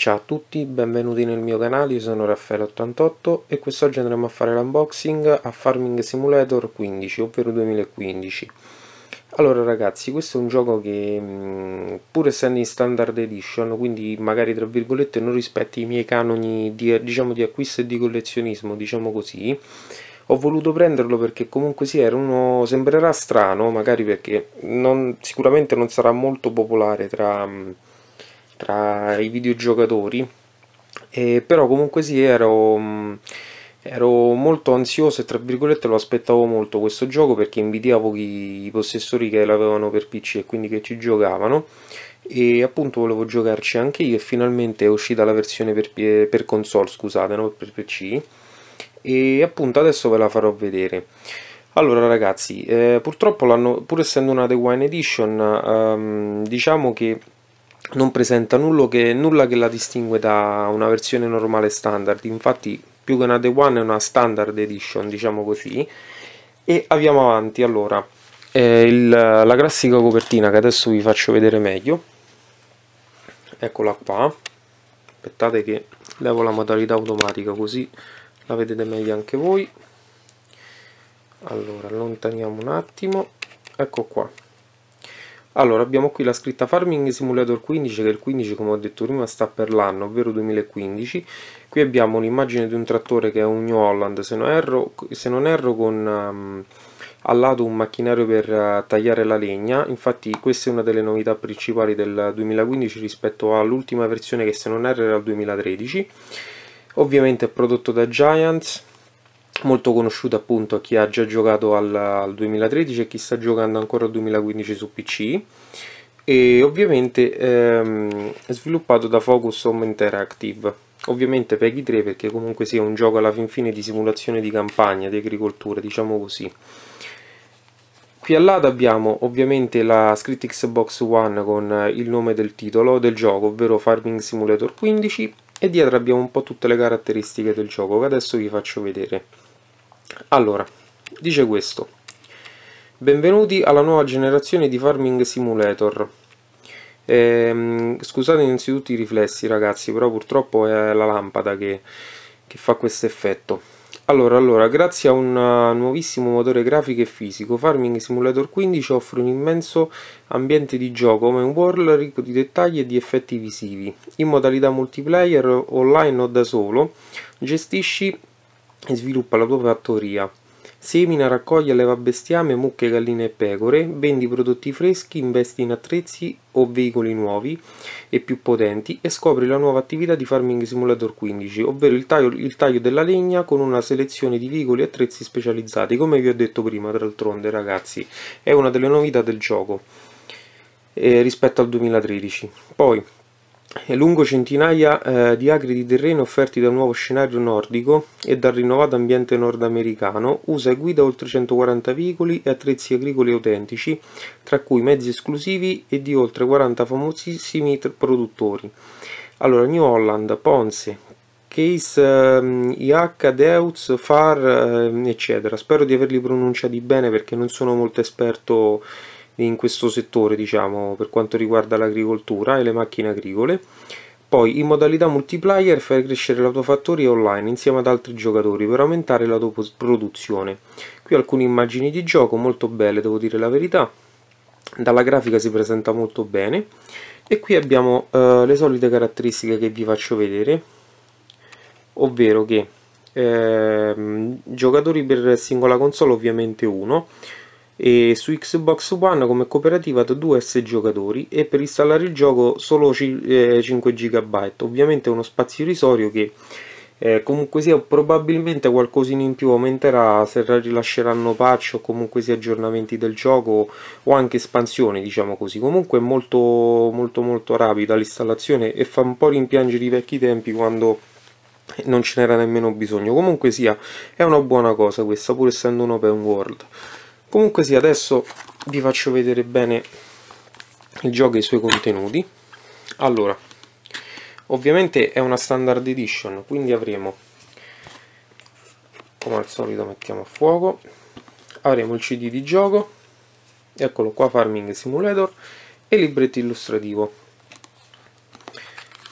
Ciao a tutti, benvenuti nel mio canale, io sono Raffaele88 e quest'oggi andremo a fare l'unboxing a Farming Simulator 15, ovvero 2015. Allora ragazzi, questo è un gioco che mm, pur essendo in standard edition, quindi magari tra virgolette non rispetti i miei canoni di, diciamo, di acquisto e di collezionismo, diciamo così, ho voluto prenderlo perché comunque sì, era uno, sembrerà strano, magari perché non, sicuramente non sarà molto popolare tra... Mh, mm, tra i videogiocatori e però comunque sì ero, mm, ero molto ansioso e tra virgolette lo aspettavo molto questo gioco perché invidiavo chi, i possessori che l'avevano per PC e quindi che ci giocavano e appunto volevo giocarci anche io e finalmente è uscita la versione per, per console scusate, non per PC e appunto adesso ve la farò vedere allora ragazzi, eh, purtroppo pur essendo una The Wine Edition, ehm, diciamo che non presenta nulla che, nulla che la distingue da una versione normale standard, infatti più che una The One è una standard edition, diciamo così. E andiamo avanti, allora, eh, il, la classica copertina che adesso vi faccio vedere meglio, eccola qua, aspettate che levo la modalità automatica così la vedete meglio anche voi allora allontaniamo un attimo ecco qua allora, abbiamo qui la scritta Farming Simulator 15, che il 15, come ho detto prima, sta per l'anno, ovvero 2015. Qui abbiamo un'immagine di un trattore che è un New Holland, se non erro, se non erro con... Um, al lato un macchinario per uh, tagliare la legna, infatti questa è una delle novità principali del 2015 rispetto all'ultima versione che se non erro era il 2013. Ovviamente è prodotto da Giants, molto conosciuto appunto a chi ha già giocato al, al 2013 e chi sta giocando ancora al 2015 su PC e ovviamente ehm, sviluppato da Focus Home Interactive ovviamente Peggy 3 perché comunque sia un gioco alla fin fine di simulazione di campagna, di agricoltura, diciamo così qui al lato abbiamo ovviamente la scritta Xbox One con il nome del titolo del gioco, ovvero Farming Simulator 15 e dietro abbiamo un po' tutte le caratteristiche del gioco che adesso vi faccio vedere allora, dice questo. Benvenuti alla nuova generazione di Farming Simulator. Ehm, scusate innanzitutto i riflessi ragazzi, però purtroppo è la lampada che, che fa questo effetto. Allora, allora, grazie a un nuovissimo motore grafico e fisico, Farming Simulator 15 offre un immenso ambiente di gioco, come un world ricco di dettagli e di effetti visivi. In modalità multiplayer, online o da solo, gestisci e sviluppa la tua fattoria. Semina, raccoglie, leva bestiame, mucche, galline e pecore, vendi prodotti freschi, investi in attrezzi o veicoli nuovi e più potenti e scopri la nuova attività di Farming Simulator 15, ovvero il taglio, il taglio della legna con una selezione di veicoli e attrezzi specializzati, come vi ho detto prima, d'altronde ragazzi, è una delle novità del gioco eh, rispetto al 2013. Poi, lungo centinaia eh, di acri di terreno offerti dal nuovo scenario nordico e dal rinnovato ambiente nordamericano, usa e guida oltre 140 veicoli e attrezzi agricoli autentici, tra cui mezzi esclusivi e di oltre 40 famosissimi produttori. Allora, New Holland, Ponce, Case, eh, IH, Deutz, Far, eh, eccetera. Spero di averli pronunciati bene perché non sono molto esperto in questo settore diciamo per quanto riguarda l'agricoltura e le macchine agricole poi in modalità multiplayer fai crescere la tua fattoria online insieme ad altri giocatori per aumentare la tua produzione qui alcune immagini di gioco molto belle devo dire la verità dalla grafica si presenta molto bene e qui abbiamo eh, le solite caratteristiche che vi faccio vedere ovvero che eh, giocatori per singola console ovviamente uno e su Xbox One come cooperativa da 2S giocatori e per installare il gioco solo 5 eh, GB ovviamente uno spazio irrisorio che eh, comunque sia probabilmente qualcosina in più aumenterà se rilasceranno patch o comunque sia aggiornamenti del gioco o anche espansioni diciamo così comunque è molto molto molto rapida l'installazione e fa un po' rimpiangere i vecchi tempi quando non ce n'era nemmeno bisogno comunque sia è una buona cosa questa pur essendo un open world comunque sì adesso vi faccio vedere bene il gioco e i suoi contenuti allora ovviamente è una standard edition quindi avremo come al solito mettiamo a fuoco avremo il cd di gioco eccolo qua farming simulator e libretto illustrativo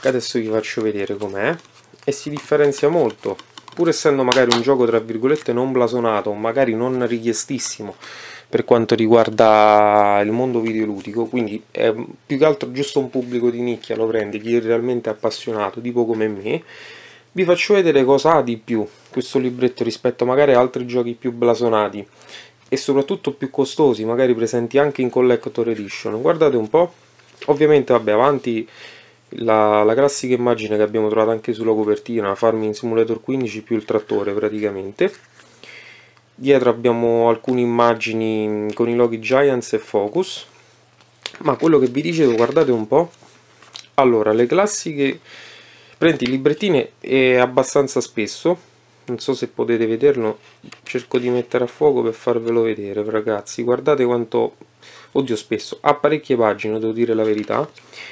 che adesso vi faccio vedere com'è e si differenzia molto pur essendo magari un gioco tra virgolette non blasonato, magari non richiestissimo per quanto riguarda il mondo videoludico, quindi è più che altro giusto un pubblico di nicchia lo prende, chi è realmente appassionato, tipo come me, vi faccio vedere cosa ha di più questo libretto rispetto magari ad altri giochi più blasonati e soprattutto più costosi, magari presenti anche in Collector Edition. Guardate un po', ovviamente vabbè avanti la, la, classica immagine che abbiamo trovato anche sulla copertina Farming Simulator 15 più il trattore praticamente dietro abbiamo alcune immagini mm, con i loghi Giants e Focus ma quello che vi dicevo guardate un po' allora le classiche prendi librettine è abbastanza spesso non so se potete vederlo cerco di mettere a fuoco per farvelo vedere ragazzi guardate quanto oddio spesso, ha parecchie pagine, devo dire la verità,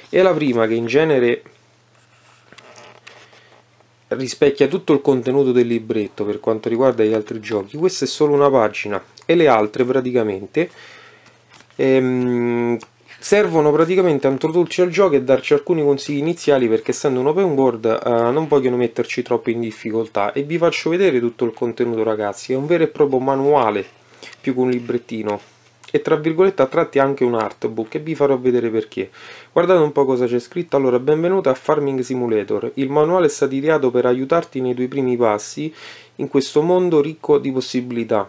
e la prima che in genere rispecchia tutto il contenuto del libretto per quanto riguarda gli altri giochi, questa è solo una pagina e le altre praticamente ehm, servono praticamente a introdurci al gioco e darci alcuni consigli iniziali perché essendo un open world eh, non vogliono metterci troppo in difficoltà e vi faccio vedere tutto il contenuto ragazzi, è un vero e proprio manuale più che un librettino e tra virgolette a tratti anche un artbook e vi farò vedere perché. Guardate un po' cosa c'è scritto, allora benvenuta a Farming Simulator, il manuale è stato ideato per aiutarti nei tuoi primi passi in questo mondo ricco di possibilità.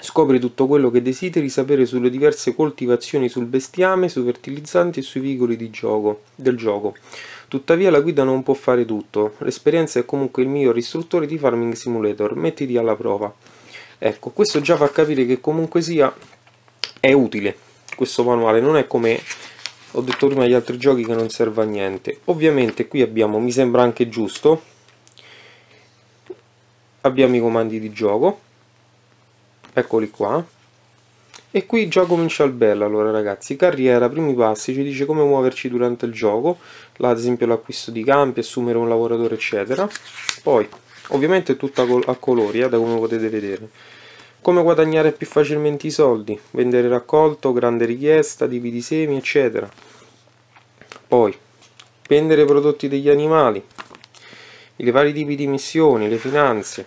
Scopri tutto quello che desideri sapere sulle diverse coltivazioni sul bestiame, sui fertilizzanti e sui veicoli gioco, del gioco. Tuttavia la guida non può fare tutto, l'esperienza è comunque il miglior istruttore di Farming Simulator, mettiti alla prova. Ecco, questo già fa capire che comunque sia è utile questo manuale non è come ho detto prima gli altri giochi che non serve a niente ovviamente qui abbiamo mi sembra anche giusto abbiamo i comandi di gioco eccoli qua e qui già comincia il bello allora ragazzi carriera, primi passi, ci dice come muoverci durante il gioco là ad esempio l'acquisto di campi, assumere un lavoratore eccetera poi ovviamente è tutta a colori eh, da come potete vedere come guadagnare più facilmente i soldi? Vendere raccolto, grande richiesta, tipi di semi, eccetera. Poi, vendere prodotti degli animali, i vari tipi di missioni, le finanze.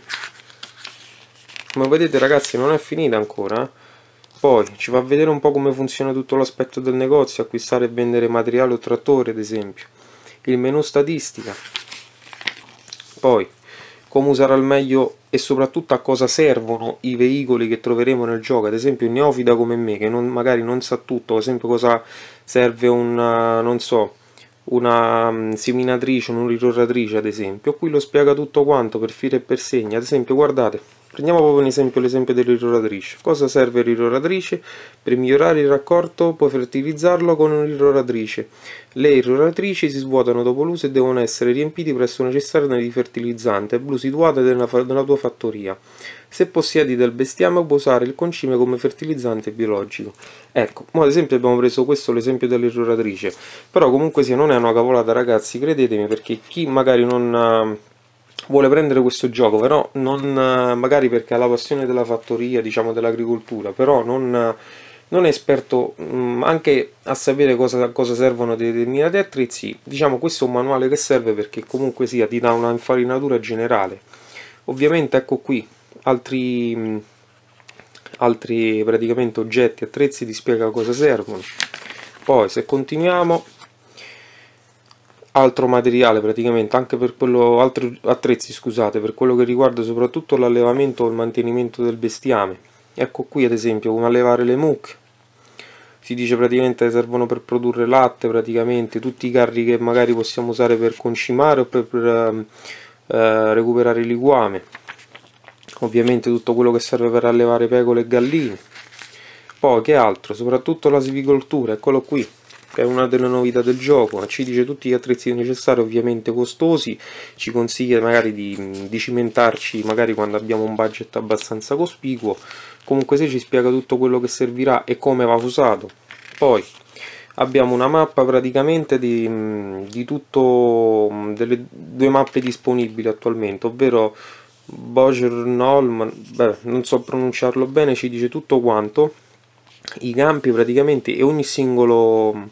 Come vedete ragazzi, non è finita ancora, eh? Poi ci fa vedere un po' come funziona tutto l'aspetto del negozio, acquistare e vendere materiale o trattore ad esempio, il menu statistica, poi come usare al meglio e soprattutto a cosa servono i veicoli che troveremo nel gioco, ad esempio un neofita come me che non, magari non sa tutto, ad esempio cosa serve una, eh, non so, una mm, seminatrice, un'uriroratrice ad esempio, qui lo spiega tutto quanto per filo e per segno, ad esempio guardate Prendiamo proprio un esempio, l'esempio dell'irroratrice. Cosa serve l'irroratrice? Per migliorare il raccordo puoi fertilizzarlo con un'irroratrice. Le irroratrici si svuotano dopo l'uso e devono essere riempiti presso una cisterna di fertilizzante blu situata nella, nella tua fattoria. Se possiedi del bestiame puoi usare il concime come fertilizzante biologico. Ecco, ad esempio abbiamo preso questo l'esempio dell'irroratrice. Però comunque se non è una cavolata ragazzi, credetemi, perché chi magari non... Ha vuole prendere questo gioco, però non, eh, magari perché ha la passione della fattoria, diciamo dell'agricoltura, però non, eh, non è esperto mm, anche a sapere cosa, cosa servono determinati attrezzi, diciamo questo è un manuale che serve perché comunque sia ti dà una infarinatura generale. Ovviamente ecco qui altri, mh, mm, altri praticamente oggetti, attrezzi ti spiega cosa servono. Poi se continuiamo altro materiale praticamente anche per quello altri attrezzi scusate per quello che riguarda soprattutto l'allevamento o il mantenimento del bestiame ecco qui ad esempio come allevare le mucche si dice praticamente che servono per produrre latte praticamente tutti i carri che magari possiamo usare per concimare o per, per ehm, eh, recuperare il liquame ovviamente tutto quello che serve per allevare pecore e galline poi che altro soprattutto la silvicoltura eccolo qui che è una delle novità del gioco, ci dice tutti gli attrezzi necessari, ovviamente costosi, ci consiglia magari di, mm, di cimentarci magari quando abbiamo un budget abbastanza cospicuo, comunque se ci spiega tutto quello che servirà e come va usato. Poi abbiamo una mappa praticamente di, mm, di tutto, mm, delle due mappe disponibili attualmente, ovvero Boger Nolman, beh, non so pronunciarlo bene, ci dice tutto quanto i campi praticamente e ogni singolo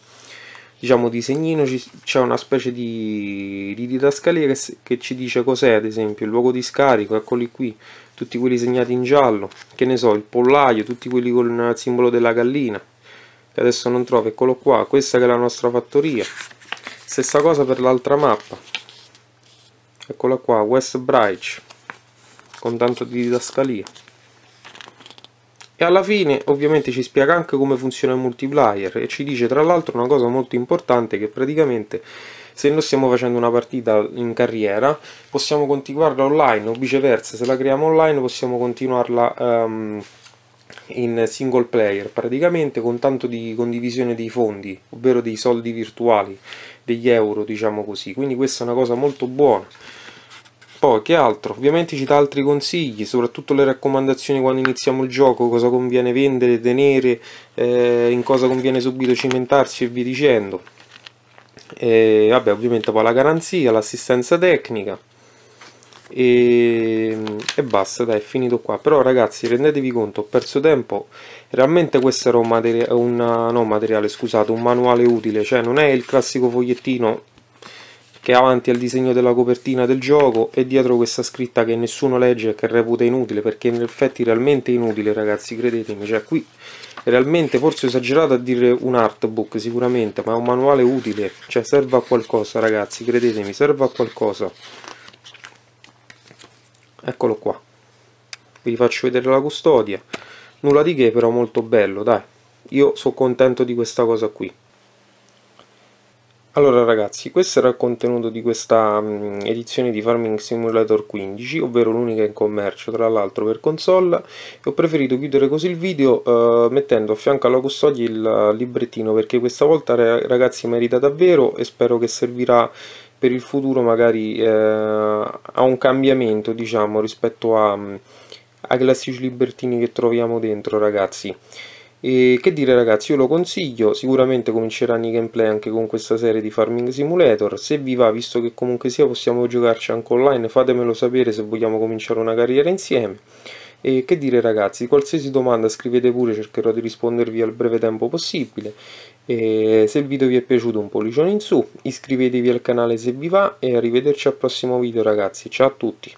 diciamo disegnino c'è una specie di, di didascalia che, che ci dice cos'è ad esempio il luogo di scarico, eccoli qui tutti quelli segnati in giallo, che ne so il pollaio, tutti quelli con il simbolo della gallina che adesso non trovo, eccolo qua, questa che è la nostra fattoria stessa cosa per l'altra mappa eccola qua, West Bridge con tanto di didascalia e alla fine ovviamente ci spiega anche come funziona il multiplayer e ci dice tra l'altro una cosa molto importante che praticamente se noi stiamo facendo una partita in carriera possiamo continuarla online o viceversa se la creiamo online possiamo continuarla um, in single player praticamente con tanto di condivisione dei fondi ovvero dei soldi virtuali degli euro diciamo così quindi questa è una cosa molto buona poi che altro? Ovviamente ci dà altri consigli, soprattutto le raccomandazioni quando iniziamo il gioco, cosa conviene vendere, tenere, eh, in cosa conviene subito cimentarsi e via dicendo. E, vabbè, ovviamente poi la garanzia, l'assistenza tecnica. E, e, basta dai è finito qua però ragazzi rendetevi conto ho perso tempo realmente questo era un, materia un, no, materiale scusate un manuale utile cioè non è il classico fogliettino che è avanti al disegno della copertina del gioco e dietro questa scritta che nessuno legge e che reputa inutile perché in effetti realmente inutile ragazzi credetemi cioè qui è realmente forse esagerato a dire un artbook sicuramente ma è un manuale utile cioè serve a qualcosa ragazzi credetemi serve a qualcosa eccolo qua vi faccio vedere la custodia nulla di che però molto bello dai io sono contento di questa cosa qui allora ragazzi, questo era il contenuto di questa mm, edizione di Farming Simulator 15, ovvero l'unica in commercio, tra l'altro per console, e ho preferito chiudere così il video eh, mettendo a fianco alla custodia il eh, librettino, perché questa volta ragazzi merita davvero e spero che servirà per il futuro magari eh, a un cambiamento, diciamo, rispetto a, mm, ai classici librettini che troviamo dentro ragazzi. E che dire ragazzi, io lo consiglio, sicuramente cominceranno i gameplay anche con questa serie di Farming Simulator, se vi va, visto che comunque sia possiamo giocarci anche online, fatemelo sapere se vogliamo cominciare una carriera insieme. E che dire ragazzi, qualsiasi domanda scrivete pure, cercherò di rispondervi al breve tempo possibile. E se il video vi è piaciuto un pollicione in su, iscrivetevi al canale se vi va e arrivederci al prossimo video ragazzi, ciao a tutti!